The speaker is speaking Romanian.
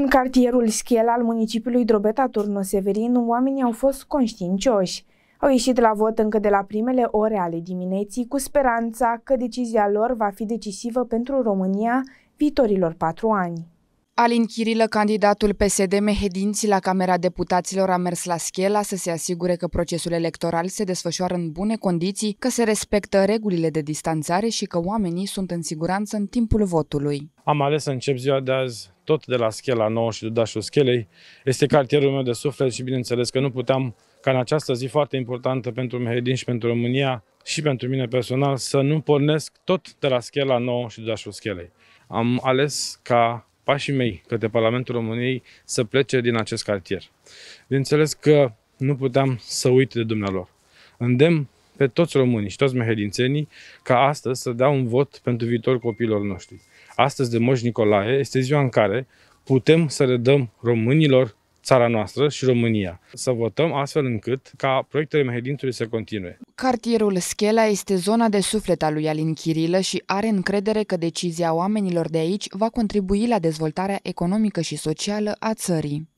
În cartierul Schiel al municipiului Drobeta Turnu Severin, oamenii au fost conștiincioși. Au ieșit la vot încă de la primele ore ale dimineții cu speranța că decizia lor va fi decisivă pentru România viitorilor patru ani. Alin Chirilă, candidatul PSD Mehedinți la Camera Deputaților, a mers la Schela să se asigure că procesul electoral se desfășoară în bune condiții, că se respectă regulile de distanțare și că oamenii sunt în siguranță în timpul votului. Am ales să încep ziua de azi tot de la Schela 9 și Dudașul Schelei. Este cartierul meu de suflet și bineînțeles că nu puteam ca în această zi foarte importantă pentru Mehedin și pentru România și pentru mine personal să nu pornesc tot de la Schela 9 și Dudașul Schelei. Am ales ca pașii mei către Parlamentul României să plece din acest cartier. Bineînțeles că nu puteam să uit de dumnealor. Îndemn pe toți românii și toți mehedințenii ca astăzi să dea un vot pentru viitor copiilor noștri. Astăzi de Moș Nicolae este ziua în care putem să redăm românilor țara noastră și România. Să votăm astfel încât ca proiectele Mehedințului să continue. Cartierul Schela este zona de suflet a lui Alin Chirilă și are încredere că decizia oamenilor de aici va contribui la dezvoltarea economică și socială a țării.